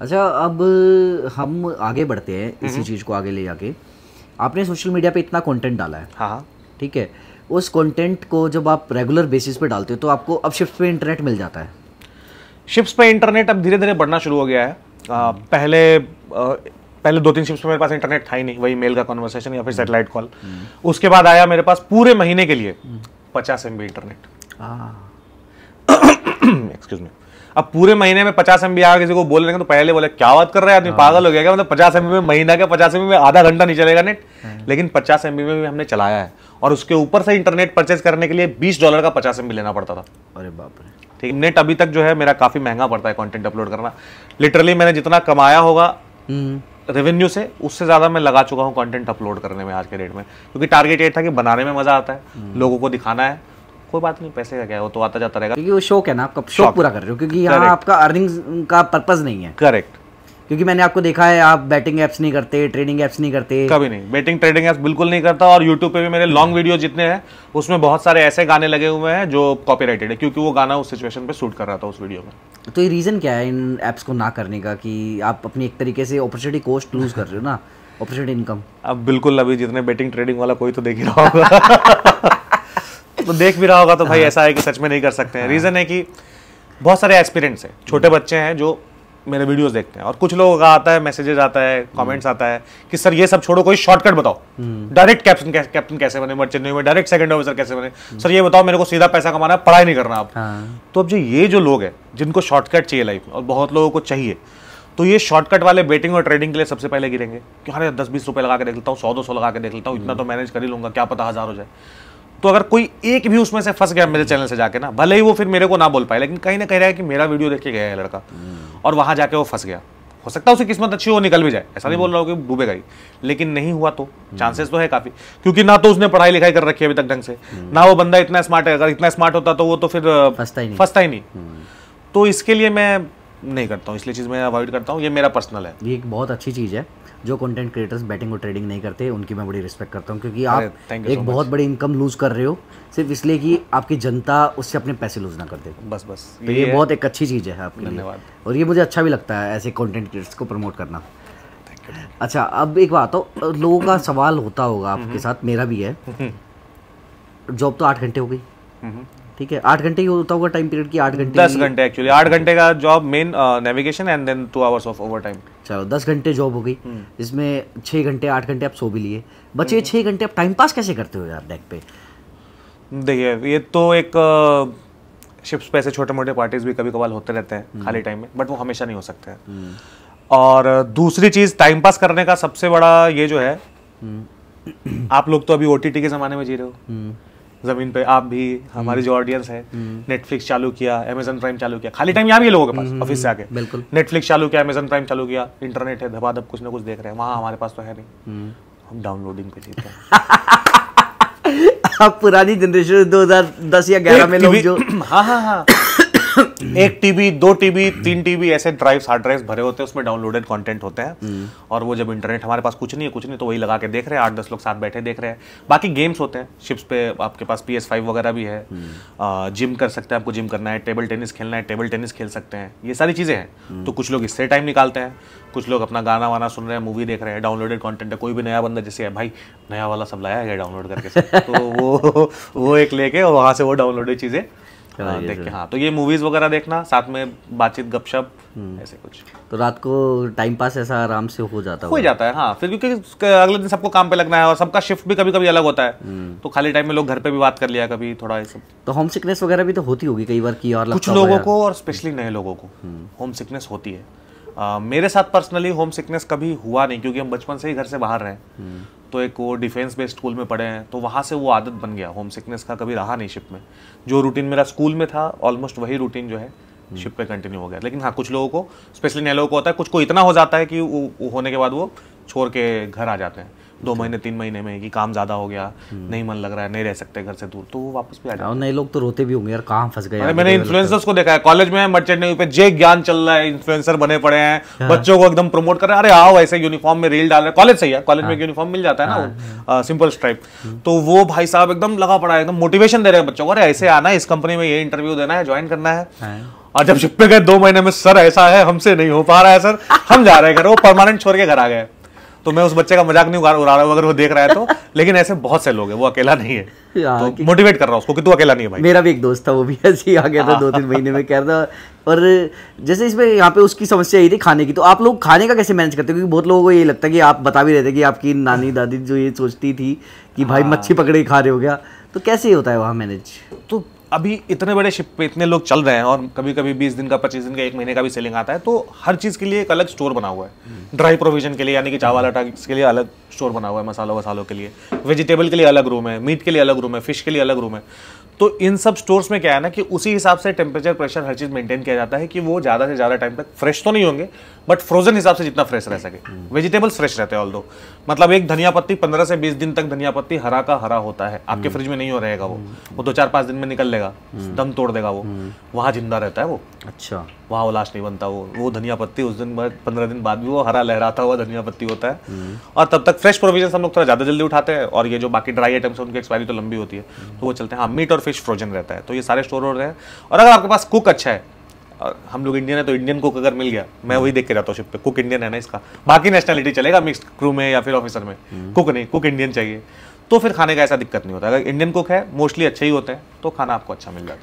अच्छा अब हम आगे बढ़ते हैं इसी चीज़ को आगे ले जाके आपने सोशल मीडिया पे इतना कंटेंट डाला है हाँ, हाँ ठीक है उस कंटेंट को जब आप रेगुलर बेसिस पे डालते हो तो आपको अब शिप्स पे इंटरनेट मिल जाता है शिप्स पे इंटरनेट अब धीरे धीरे बढ़ना शुरू हो गया है आ, पहले आ, पहले दो तीन शिप्स पे मेरे पास इंटरनेट था ही नहीं वही मेल का कॉन्वर्सेशन या फिर सेटेलाइट हम्म। कॉल हम्म। उसके बाद आया मेरे पास पूरे महीने के लिए हम्म। पचास एम इंटरनेट एक्सक्यूज मी अब पूरे महीने में पचास एम आगे किसी को बोल का तो पहले बोले क्या बात कर रहे हैं आदमी हाँ। पागल हो गया क्या मतलब पचास एम में महीना का पचास एम में आधा घंटा नहीं चलेगा नेट हाँ। लेकिन पचास एम में भी हमने चलाया है और उसके ऊपर से इंटरनेट परचेज करने के लिए बीस डॉलर का पचास एम लेना पड़ता था अरे बाप रे ठीक नेट अभी तक जो है मेरा काफ़ी महंगा पड़ता है कॉन्टेंट अपलोड करना लिटरली मैंने जितना कमाया होगा रेवेन्यू हम्म। से उससे ज़्यादा मैं लगा चुका हूँ कंटेंट अपलोड करने में आज के डेट में क्योंकि टारगेट ये था कि बनाने में मज़ा आता है हम्म। लोगों को दिखाना है कोई बात नहीं पैसे का क्या वो तो आता जाता रहेगा क्योंकि वो शौक है ना आपका शौक पूरा कर रहे हो क्योंकि यहाँ आपका अर्निंग का पर्पज नहीं है करेक्ट क्योंकि मैंने आपको देखा है आप बैटिंग एप्स नहीं करते ट्रेडिंग एप्स नहीं करते कभी नहीं बैटिंग ट्रेडिंग एप्स बिल्कुल नहीं करता और यूट्यूब पे भी मेरे लॉन्ग वीडियो जितने हैं उसमें बहुत सारे ऐसे गाने लगे हुए हैं जो कॉपीराइटेड है क्योंकि वो गाना उस सिचुएशन पे शूट कर रहा था उस वीडियो में तो ये रीज़न क्या है इन एप्स को ना करने का कि आप अपनी एक तरीके से अपॉर्चुनिटी कॉस्ट लूज कर रहे हो ना अपॉर्चुनिटी इनकम अब बिल्कुल अभी जितने बैटिंग ट्रेडिंग वाला कोई तो देख ही रहा होगा तो देख भी रहा होगा तो भाई हाँ। ऐसा है कि सच में नहीं कर सकते हैं रीज़न हाँ। है कि बहुत सारे एक्सपीरियंस हैं छोटे हम्म। बच्चे हैं जो मेरे वीडियोस देखते हैं और कुछ लोगों का आता है मैसेजेस आता है कमेंट्स हम्म। आता है कि सर ये सब छोड़ो कोई शॉर्टकट बताओ डायरेक्ट कैप्टन कैप्टन कैसे बने मैं चेन्नई में डायरेक्ट सेकंड ऑफिसर कैसे बने हम्म। सर ये बताओ मेरे को सीधा पैसा कमाना है पढ़ाई नहीं करना आप हाँ। तो अब जो ये जो लोग हैं जिनको शॉर्टकट चाहिए लाइफ में और बहुत लोगों को चाहिए तो ये शॉर्टकट वाले बेटिंग और ट्रेडिंग के लिए सबसे पहले गिरेंगे कि अरे दस बीस रुपये लगा के देख लेता हूँ सौ दो सौ लगा के देख लेता हूँ इतना तो मैनेज कर ही लूंगा क्या पता हज़ार हो जाए तो अगर कोई एक भी उसमें से फंस गया मेरे चैनल से जाके ना भले ही वो फिर मेरे को ना बोल पाए लेकिन कहीं ना कहीं रहा है कि मेरा वीडियो देख के गया है लड़का और वहाँ जाके वो फंस गया हो सकता है उसे किस्मत अच्छी हो निकल भी जाए ऐसा नहीं बोल रहा हूँ कि डूबेगा ही लेकिन नहीं हुआ तो चांसेस तो है काफी क्योंकि ना तो उसने पढ़ाई लिखाई कर रखी है अभी तक ढंग से ना वो बंदा इतना स्मार्ट है अगर इतना स्मार्ट होता तो वो तो फिर फंसता ही फंसता ही नहीं हम्म। तो इसके लिए मैं नहीं करता हूँ इसलिए चीज़ मैं अवॉइड करता हूँ ये मेरा पर्सनल है ये एक बहुत अच्छी चीज़ है जो कंटेंट क्रिएटर्स बैटिंग और ट्रेडिंग नहीं करते उनकी मैं बड़ी रिस्पेक्ट करता हूँ क्योंकि आप एक so बहुत बड़ी इनकम लूज कर रहे हो सिर्फ इसलिए कि आपकी जनता उससे अपने पैसे लूज ना कर दे बस बस तो ये, ये बहुत एक अच्छी चीज़ है आपके लिए और ये मुझे अच्छा भी लगता है ऐसे कॉन्टेंट क्रिएटर्स को प्रमोट करना अच्छा अब एक बात हो तो लोगों का सवाल होता होगा आपके हम्म। साथ मेरा भी है हम्म। जॉब तो आठ घंटे हो गई हम्म। ठीक है आठ घंटे होता होगा टाइम पीरियड की आठ घंटे दस घंटे एक्चुअली आठ घंटे का job main navigation and then two hours of overtime चलो दस घंटे जॉब हो गई जिसमें हम्म। छः घंटे आठ घंटे आप सो भी लिए बचे हम्म। छः घंटे आप टाइम पास कैसे करते हो यार डेक पे देखिए ये तो एक शिप्स uh, पे ऐसे छोटे मोटे पार्टीज भी कभी कभार होते रहते हैं हम्म। खाली टाइम में बट वो हमेशा नहीं हो सकते हैं और uh, दूसरी चीज़ टाइम पास करने का सबसे बड़ा ये जो है आप लोग तो अभी ओटीटी के ज़माने में जी रहे हो जमीन पे आप भी हमारी जो ऑडियंस हम्म। है नेटफ्लिक्स हम्म। चालू किया अमेजन प्राइम चालू किया खाली टाइम यहाँ भी लोगों के पास ऑफिस हम्म, से आके बिल्कुल नेटफ्लिक्स चालू किया अमेजन प्राइम चालू किया इंटरनेट है धबा धब कुछ ना कुछ देख रहे हैं वहाँ हमारे पास तो है नहीं हम डाउनलोडिंग पे जीते हैं आप पुरानी जनरेशन 2010 या 11 में लोग जो हाँ हाँ हाँ एक टीबी दो टीबी तीन टीबी ऐसे ड्राइव हार्ड ड्राइव भरे होते हैं उसमें डाउनलोडेड कंटेंट होते हैं और वो जब इंटरनेट हमारे पास कुछ नहीं है कुछ नहीं तो वही लगा के देख रहे हैं आठ दस लोग साथ बैठे देख रहे हैं बाकी गेम्स होते हैं शिप्स पे आपके पास पी एस फाइव वगैरह भी है जिम कर सकते हैं आपको जिम करना है टेबल टेनिस खेलना है टेबल टेनिस खेल सकते हैं ये सारी चीज़ें हैं तो कुछ लोग इससे टाइम निकालते हैं कुछ लोग अपना गाना वाना सुन रहे हैं मूवी देख रहे हैं डाउनलोडेड कंटेंट है कोई भी नया बंदा जैसे है भाई नया वाला सब लाया है डाउनलोड करके तो वो वो एक लेके वहाँ से वो डाउनलोडेड चीज़ें हाँ, हाँ, देख के तो हाँ तो ये मूवीज वगैरह देखना साथ में बातचीत गपशप हम्म। ऐसे कुछ तो रात को टाइम पास ऐसा आराम से हो जाता हो जाता है हाँ फिर क्योंकि अगले दिन सबको काम पे लगना है और सबका शिफ्ट भी कभी कभी अलग होता है हम्म। तो खाली टाइम में लोग घर पे भी बात कर लिया कभी थोड़ा ये सब तो होम सिकनेस वगैरह भी तो होती होगी कई बार की और कुछ लोगों को और स्पेशली नए लोगों को होम हम्म। सिकनेस होती है आ, मेरे साथ पर्सनली होम सिकनेस कभी हुआ नहीं क्योंकि हम बचपन से ही घर से बाहर रहे हम्म। तो एक वो डिफेंस बेस्ड स्कूल में पढ़े हैं तो वहाँ से वो आदत बन गया होम सिकनेस का कभी रहा नहीं शिप में जो रूटीन मेरा स्कूल में था ऑलमोस्ट वही रूटीन जो है शिप हम्म। पे कंटिन्यू हो गया लेकिन हाँ कुछ लोगों को स्पेशली नए लोगों को होता है कुछ को इतना हो जाता है कि वो, वो होने के बाद वो छोड़ के घर आ जाते हैं दो महीने तीन महीने में कि काम ज़्यादा हो गया hmm. नहीं मन लग रहा है नहीं रह सकते घर से दूर तो वो वापस भी आ हाँ, जाए नए लोग तो रोते भी होंगे यार कहाँ फंस गए मैंने इन्फ्लुएंसर्स को देखा है कॉलेज में मर्चेंट ने जे ज्ञान चल रहा है इन्फ्लुएंसर बने पड़े हैं हाँ। बच्चों को एकदम प्रमोट कर रहे हैं अरे आओ ऐसे यूनिफॉर्म में रील डाल रहे कॉलेज से कॉलेज में यूनिफॉर्म हाँ। मिल जाता है ना सिंपल स्ट्राइप hmm. तो वो भाई साहब एकदम लगा पड़ा है एकदम मोटिवेशन दे रहे हैं बच्चों को अरे ऐसे आना है इस कंपनी में ये इंटरव्यू देना है ज्वाइन करना है और जब छुपे पे गए दो महीने में सर ऐसा है हमसे नहीं हो पा रहा है सर हम जा रहे हैं घर वो परमानेंट छोड़ के घर आ गए तो मैं उस बच्चे का मजाक नहीं उड़ा रहा हूँ अगर वो देख रहा है तो लेकिन ऐसे बहुत से लोग हैं वो अकेला नहीं है तो मोटिवेट कर रहा हूँ उसको कि तू अकेला नहीं है भाई मेरा भी एक दोस्त था वो भी ऐसे ही आ गया था दो तीन महीने में कह रहा था और जैसे इसमें यहाँ पे उसकी समस्या यही थी खाने की तो आप लोग खाने का कैसे मैनेज करते हो क्योंकि बहुत लोगों को ये लगता है कि आप बता भी रहे थे कि आपकी नानी दादी जो ये सोचती थी कि भाई हाँ। मच्छी पकड़े खा रहे हो गया तो कैसे होता है वहाँ मैनेज तो अभी इतने बड़े शिप पे इतने लोग चल रहे हैं और कभी कभी बीस दिन का पच्चीस दिन का एक महीने का भी सेलिंग आता है तो हर चीज़ के लिए एक अलग स्टोर बना हुआ है ड्राई हम्म। प्रोविजन के लिए यानी कि चावल आटा के लिए अलग स्टोर बना हुआ है मसालों वसालों के लिए वेजिटेबल के लिए अलग रूम है मीट के लिए अलग रूम है फिश के लिए अलग रूम है तो इन सब स्टोर्स में क्या है ना कि उसी हिसाब से टेम्परेचर प्रेशर हर चीज़ मेंटेन किया जाता है कि वो ज़्यादा से ज़्यादा टाइम तक फ्रेश तो नहीं होंगे बट फ्रोजन हिसाब से जितना फ्रेश रह सके वेजिटेबल्स हम्म। फ्रेश रहते हैं ऑल मतलब एक धनिया पत्ती पंद्रह से बीस दिन तक धनिया पत्ती हरा का हरा होता है आपके फ्रिज हम्म। में नहीं हो रहेगा वो हम्म। वो दो चार पाँच दिन में निकल लेगा दम तोड़ देगा वो वहाँ जिंदा रहता है वो अच्छा वहाँ वो लाश नहीं बनता वो वो धनिया पत्ती उस दिन बाद पंद्रह दिन बाद भी वो हरा लहराता हुआ धनिया पत्ती होता है हम्म। और तब तक फ्रेश प्रोविजन हम लोग थोड़ा ज़्यादा जल्दी उठाते हैं और ये जो बाकी ड्राई आइटम्स हैं उनकी एक्सपायरी तो लंबी होती है तो वो चलते हैं हाँ मीट और फिश फ्रोजन रहता है तो ये सारे स्टोर हो रहे हैं और अगर आपके पास कुक अच्छा है और हम लोग इंडियन है तो इंडियन कुक अगर मिल गया मैं वही देख के जाता हूँ शिप पे कुक इंडियन है ना इसका बाकी नेशनैलिटी चलेगा मिक्स क्रू में या फिर ऑफिसर में कुक हम्म। नहीं कुक इंडियन चाहिए तो फिर खाने का ऐसा दिक्कत नहीं होता अगर इंडियन कुक है मोस्टली अच्छे ही होते हैं तो खाना आपको अच्छा मिल जाता है